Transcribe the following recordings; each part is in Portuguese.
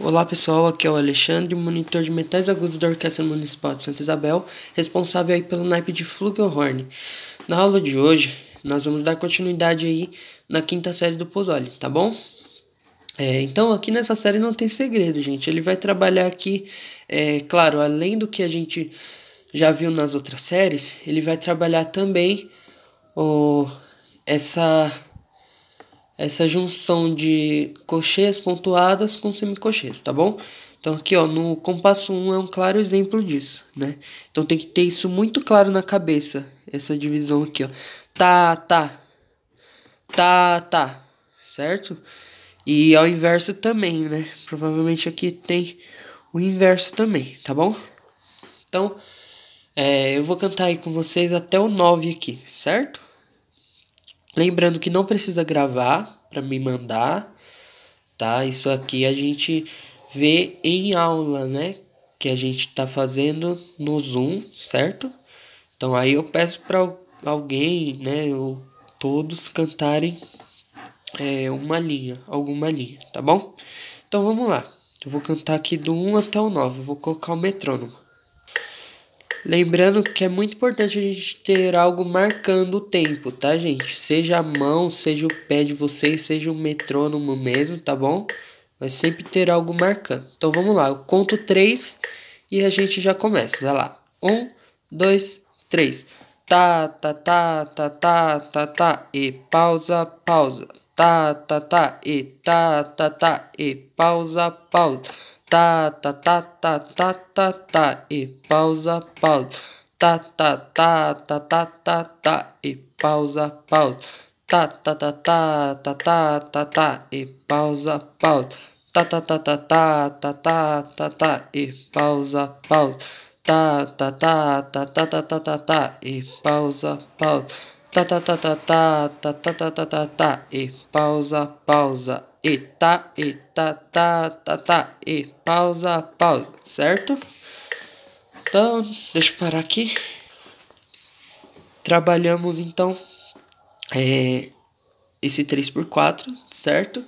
Olá pessoal, aqui é o Alexandre, monitor de metais agudos da Orquestra Municipal de Santa Isabel, responsável aí pelo naipe de Flugelhorn. Na aula de hoje, nós vamos dar continuidade aí na quinta série do Pozzoli, tá bom? É, então aqui nessa série não tem segredo, gente. Ele vai trabalhar aqui, é, claro, além do que a gente já viu nas outras séries, ele vai trabalhar também o, essa essa junção de cocheias pontuadas com semicocheias, tá bom? Então aqui ó, no compasso 1 é um claro exemplo disso, né? Então tem que ter isso muito claro na cabeça, essa divisão aqui ó. Tá, tá. Tá, tá. Certo? E ao inverso também, né? Provavelmente aqui tem o inverso também, tá bom? Então, é, eu vou cantar aí com vocês até o 9 aqui, certo? Lembrando que não precisa gravar para me mandar, tá? Isso aqui a gente vê em aula, né? Que a gente tá fazendo no Zoom, certo? Então aí eu peço para alguém, né? Ou todos cantarem é, uma linha, alguma linha, tá bom? Então vamos lá. Eu vou cantar aqui do 1 até o 9. Eu vou colocar o metrônomo. Lembrando que é muito importante a gente ter algo marcando o tempo, tá, gente? Seja a mão, seja o pé de vocês, seja o metrônomo mesmo, tá bom? Vai sempre ter algo marcando. Então vamos lá, eu conto três e a gente já começa. Vai lá. Um, dois, três. Tá, tá, tá, tá, tá, tá, tá. E pausa, pausa. Tá, tá, tá. E tá, tá, tá. E pausa, pausa. tá, tá, tá, tá, tá, tá, tá, e pausa, pausa, tá, tá, tá, tá, tá, tá, tá, e pausa, pausa, tá, tá, tá, tá, tá, tá, tá, tá, e pausa, pausa, tá, tá, tá, tá, tá, tá, tá, tá, tá, e pausa, pausa, tá, tá, tá, tá, tá, tá, tá, tá, tá, e pausa, pausa. tá tá tá tá tá tá tá tá tá tá tá e pausa pausa e tá e tá tá tá tá e pausa pausa certo então deixa eu parar aqui trabalhamos então é, esse 3x4 certo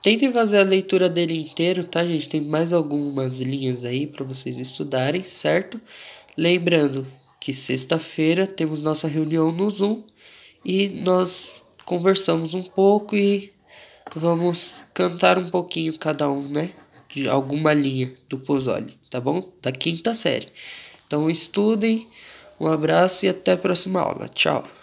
tentem fazer a leitura dele inteiro tá gente tem mais algumas linhas aí para vocês estudarem certo lembrando que sexta-feira temos nossa reunião no Zoom e nós conversamos um pouco e vamos cantar um pouquinho cada um, né? De alguma linha do Pozzoli, tá bom? Da quinta série. Então estudem, um abraço e até a próxima aula. Tchau!